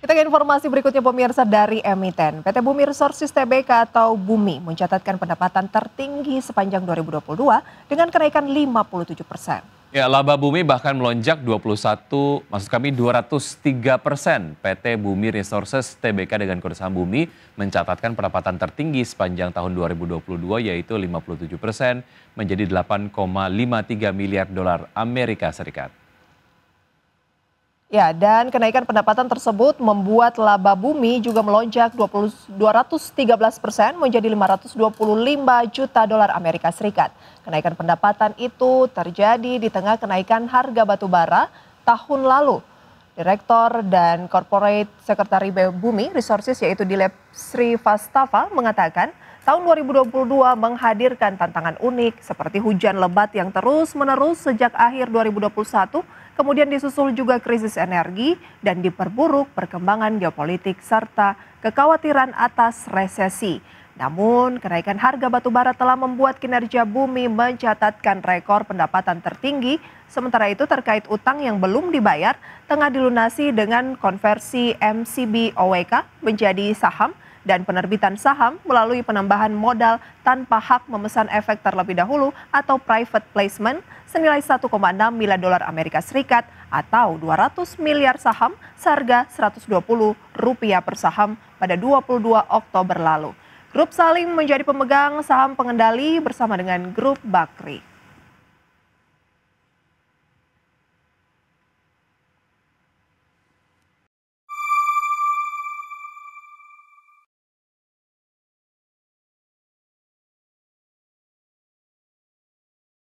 Kita ke informasi berikutnya pemirsa dari emiten. PT Bumi Resources TBK atau Bumi mencatatkan pendapatan tertinggi sepanjang 2022 dengan kenaikan 57 persen. Ya, laba Bumi bahkan melonjak 21, maksud kami 203 persen. PT Bumi Resources TBK dengan kode saham Bumi mencatatkan pendapatan tertinggi sepanjang tahun 2022 yaitu 57 persen menjadi 8,53 miliar dolar Amerika Serikat. Ya, dan kenaikan pendapatan tersebut membuat laba bumi juga melonjak 20, 213 persen menjadi 525 juta dolar Amerika Serikat. Kenaikan pendapatan itu terjadi di tengah kenaikan harga batu bara tahun lalu. Direktur dan Corporate Secretary Bumi Resources yaitu Dilep Sri Vastava mengatakan tahun 2022 menghadirkan tantangan unik seperti hujan lebat yang terus-menerus sejak akhir 2021, kemudian disusul juga krisis energi dan diperburuk perkembangan geopolitik serta kekhawatiran atas resesi. Namun, kenaikan harga batubara telah membuat kinerja bumi mencatatkan rekor pendapatan tertinggi. Sementara itu terkait utang yang belum dibayar tengah dilunasi dengan konversi MCB OWK menjadi saham dan penerbitan saham melalui penambahan modal tanpa hak memesan efek terlebih dahulu atau private placement senilai 1,6 miliar dolar Amerika Serikat atau 200 miliar saham seharga 120 rupiah per saham pada 22 Oktober lalu. Grup saling menjadi pemegang saham pengendali bersama dengan Grup Bakri.